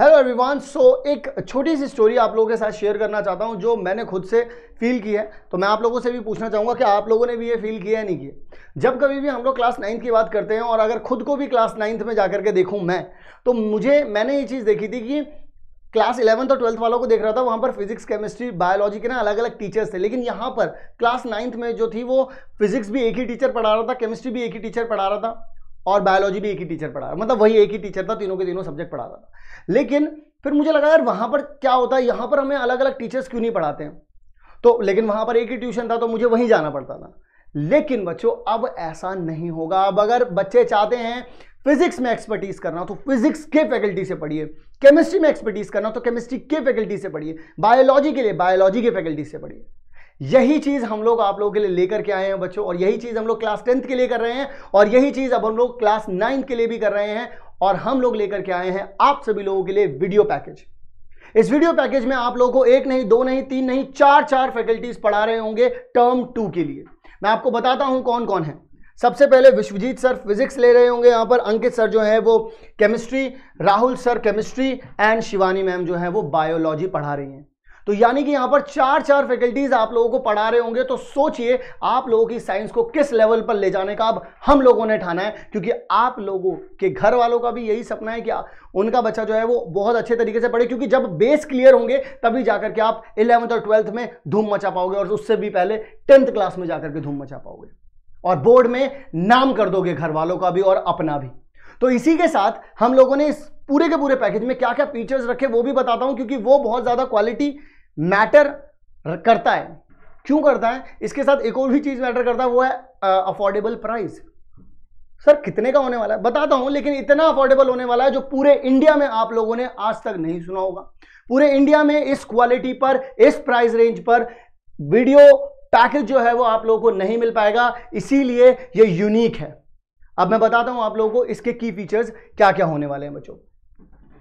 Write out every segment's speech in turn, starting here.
hello everyone so एक छोटी सी story आप लोगों के साथ शेयर करना चाहता हूँ जो मैंने खुद से फील की है तो मैं आप लोगों से भी पूछना चाहूँगा कि आप लोगों ने भी ये फील किया है नहीं किया जब कभी भी हम लोग क्लास नाइन्थ की बात करते हैं और अगर खुद को भी क्लास नाइन्थ में जाकर के देखूँ मैं तो मुझे मैंने ये चीज़ देखी थी कि क्लास इलेवंथ और ट्वेल्थ वालों को देख रहा था वहाँ पर फिजिक्स केमिस्ट्री बायोलॉजी के ना अलग अलग टीचर्स थे लेकिन यहाँ पर क्लास नाइन्थ में जो थी वो फिजिक्स भी एक ही टीचर पढ़ा रहा था केमिस्ट्री भी एक ही टीचर पढ़ा रहा था और बायोलॉजी भी एक ही टीचर पढ़ा मतलब वही एक ही टीचर था तीनों के तीनों सब्जेक्ट पढ़ाता था लेकिन फिर मुझे लगा यार वहाँ पर क्या होता है यहाँ पर हमें अलग अलग टीचर्स क्यों नहीं पढ़ाते हैं तो लेकिन वहाँ पर एक ही ट्यूशन था तो मुझे वहीं जाना पड़ता था लेकिन बच्चों अब ऐसा नहीं होगा अब अगर बच्चे चाहते हैं फिजिक्स में एक्सपर्टीज करना तो फिजिक्स के फैकल्टी से पढ़िए केमिस्ट्री में एक्सपर्टीज करना तो केमिस्ट्री के फैकल्टी से पढ़िए बायोलॉजी के लिए बायोलॉजी के फैकल्टी से पढ़िए यही चीज़ हम लोग आप लोगों के लिए लेकर के आए हैं बच्चों और यही चीज़ हम लोग क्लास टेंथ के लिए कर रहे हैं और यही चीज़ अब हम लोग क्लास नाइन्थ के लिए भी कर रहे हैं और हम लोग लेकर के आए हैं आप सभी लोगों के लिए वीडियो पैकेज इस वीडियो पैकेज में आप लोगों को एक नहीं दो नहीं तीन नहीं चार चार फैकल्टीज पढ़ा रहे होंगे टर्म टू के लिए मैं आपको बताता हूं कौन कौन है सबसे पहले विश्वजीत सर फिजिक्स ले रहे होंगे यहां पर अंकित सर जो है वो chemistry Rahul sir chemistry and Shivani ma'am जो है वो बायोलॉजी पढ़ा रही हैं तो यानी कि यहां पर चार चार फैकल्टीज आप लोगों को पढ़ा रहे होंगे तो सोचिए आप लोगों की साइंस को किस लेवल पर ले जाने का अब हम लोगों ने ठाना है क्योंकि आप लोगों के घर वालों का भी यही सपना है कि उनका बच्चा जो है वो बहुत अच्छे तरीके से पढ़े क्योंकि जब बेस क्लियर होंगे तभी जाकर के आप इलेवंथ और ट्वेल्थ में धूम मचा पाओगे और उससे भी पहले टेंथ क्लास में जाकर के धूम मचा पाओगे और बोर्ड में नाम कर दोगे घर वालों का भी और अपना भी तो इसी के साथ हम लोगों ने इस पूरे के पूरे पैकेज में क्या क्या फीचर्स रखे वो भी बताता हूं क्योंकि वो बहुत ज़्यादा क्वालिटी मैटर करता है क्यों करता है इसके साथ एक और भी चीज़ मैटर करता है वो है अफोर्डेबल प्राइस सर कितने का होने वाला है बताता हूं लेकिन इतना अफोर्डेबल होने वाला है जो पूरे इंडिया में आप लोगों ने आज तक नहीं सुना होगा पूरे इंडिया में इस क्वालिटी पर इस प्राइस रेंज पर वीडियो पैकेज जो है वो आप लोगों को नहीं मिल पाएगा इसीलिए ये यूनिक है अब मैं बताता हूं आप लोगों को इसके की फीचर्स क्या क्या होने वाले हैं बच्चों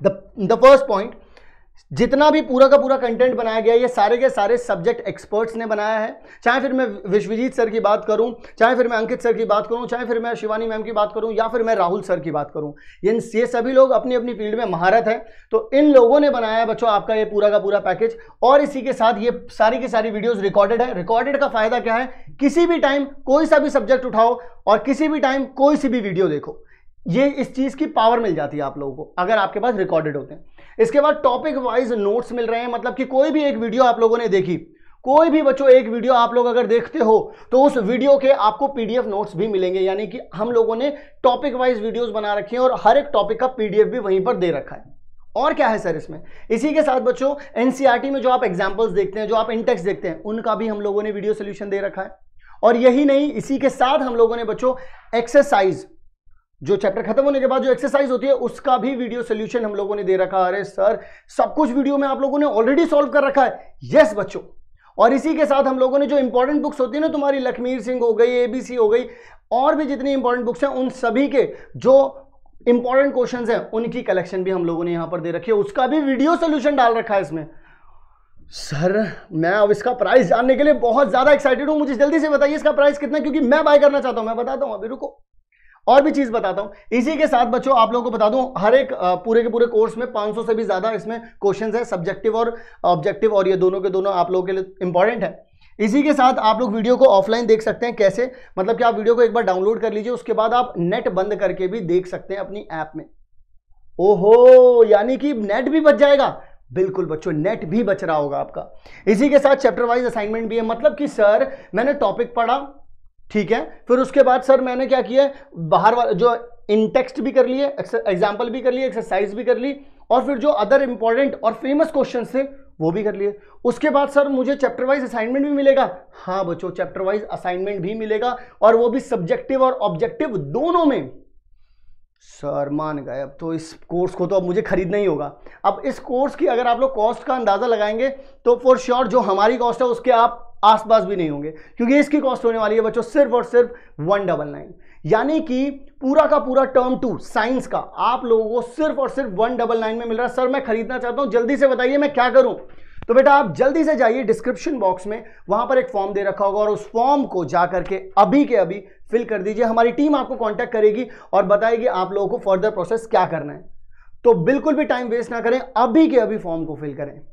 द फर्स्ट पॉइंट जितना भी पूरा का पूरा कंटेंट बनाया गया ये सारे के सारे सब्जेक्ट एक्सपर्ट्स ने बनाया है चाहे फिर मैं विश्वजीत सर की बात करूं चाहे फिर मैं अंकित सर की बात करूं चाहे फिर मैं शिवानी मैम की बात करूं या फिर मैं राहुल सर की बात करूं ये ये सभी लोग अपनी अपनी फील्ड में महारत है तो इन लोगों ने बनाया है बच्चों आपका ये पूरा का पूरा पैकेज और इसी के साथ ये सारी की सारी वीडियोज़ रिकॉर्डेड है रिकॉर्डेड का फ़ायदा क्या है किसी भी टाइम कोई सा भी सब्जेक्ट उठाओ और किसी भी टाइम कोई सी भी वीडियो देखो ये इस चीज़ की पावर मिल जाती है आप लोगों को अगर आपके पास रिकॉर्डेड होते हैं इसके बाद टॉपिक वाइज नोट्स मिल रहे हैं मतलब कि कोई भी एक वीडियो आप लोगों ने देखी कोई भी बच्चों एक वीडियो आप लोग अगर देखते हो तो उस वीडियो के आपको पीडीएफ नोट्स भी मिलेंगे यानी कि हम लोगों ने टॉपिक वाइज वीडियोस बना रखे हैं और हर एक टॉपिक का पीडीएफ भी वहीं पर दे रखा है और क्या है सर इसमें इसी के साथ बच्चों एनसीईआरटी में जो आप एग्जाम्पल्स देखते हैं जो आप इंटेक्स देखते हैं उनका भी हम लोगों ने वीडियो सोल्यूशन दे रखा है और यही नहीं इसी के साथ हम लोगों ने बच्चों एक्सरसाइज जो चैप्टर खत्म होने के बाद जो एक्सरसाइज होती है उसका भी वीडियो सोल्यूशन हम लोगों ने दे रखा है अरे सर सब कुछ वीडियो में आप लोगों ने ऑलरेडी सॉल्व कर रखा है यस बच्चों और इसी के साथ हम लोगों ने जो इंपॉर्टेंट बुक्स होती है ना तुम्हारी लखमीर सिंह हो गई एबीसी हो गई और भी जितनी इंपॉर्टेंट बुक्स हैं उन सभी के जो इंपॉर्टेंट क्वेश्चन हैं उनकी कलेक्शन भी हम लोगों ने यहां पर दे रखी है उसका भी वीडियो सोल्यूशन डाल रखा है इसमें सर मैं अब इसका प्राइस जानने के लिए बहुत ज्यादा एक्साइटेड हूं मुझे जल्दी से बताइए इसका प्राइस कितना क्योंकि मैं बाय करना चाहता हूं मैं बताता हूं अभी रुको और भी चीज बताता हूं इसी के साथ बच्चों आप लोगों को बता दूं हर एक पूरे के पूरे कोर्स में 500 से भी ज्यादा इसमें क्वेश्चंस है सब्जेक्टिव और ऑब्जेक्टिव और ये दोनों के दोनों आप लोगों के लिए इंपॉर्टेंट है इसी के साथ आप लोग वीडियो को ऑफलाइन देख सकते हैं कैसे मतलब कि आप वीडियो को एक बार डाउनलोड कर लीजिए उसके बाद आप नेट बंद करके भी देख सकते हैं अपनी ऐप में ओहो यानी कि नेट भी बच जाएगा बिल्कुल बच्चों नेट भी बच रहा होगा आपका इसी के साथ चैप्टर वाइज असाइनमेंट भी है मतलब कि सर मैंने टॉपिक पढ़ा ठीक है फिर उसके बाद सर मैंने क्या किया बाहर वाला जो इनटेक्स्ट भी कर लिए एग्जाम्पल भी कर लिए एक्सरसाइज भी कर ली और फिर जो अदर इंपॉर्टेंट और फेमस क्वेश्चन थे वो भी कर लिए उसके बाद सर मुझे चैप्टर वाइज असाइनमेंट भी मिलेगा हाँ बच्चों चैप्टर वाइज असाइनमेंट भी मिलेगा और वो भी सब्जेक्टिव और ऑब्जेक्टिव दोनों में सर मान गए अब तो इस कोर्स को तो अब मुझे खरीदना ही होगा अब इस कोर्स की अगर आप लोग कॉस्ट का अंदाज़ा लगाएंगे तो फॉर श्योर जो हमारी कॉस्ट है उसके आप आसपास भी नहीं होंगे क्योंकि इसकी कॉस्ट होने वाली है बच्चों सिर्फ और सिर्फ वन डबल नाइन यानी कि पूरा का पूरा टर्म टू साइंस का आप लोगों को सिर्फ और सिर्फ वन डबल नाइन में मिल रहा है सर मैं खरीदना चाहता हूं जल्दी से बताइए मैं क्या करूं तो बेटा आप जल्दी से जाइए डिस्क्रिप्शन बॉक्स में वहां पर एक फॉर्म दे रखा होगा और उस फॉर्म को जाकर के अभी के अभी फिल कर दीजिए हमारी टीम आपको कॉन्टेक्ट करेगी और बताएगी आप लोगों को फर्दर प्रोसेस क्या करना है तो बिल्कुल भी टाइम वेस्ट ना करें अभी के अभी फॉर्म को फिल करें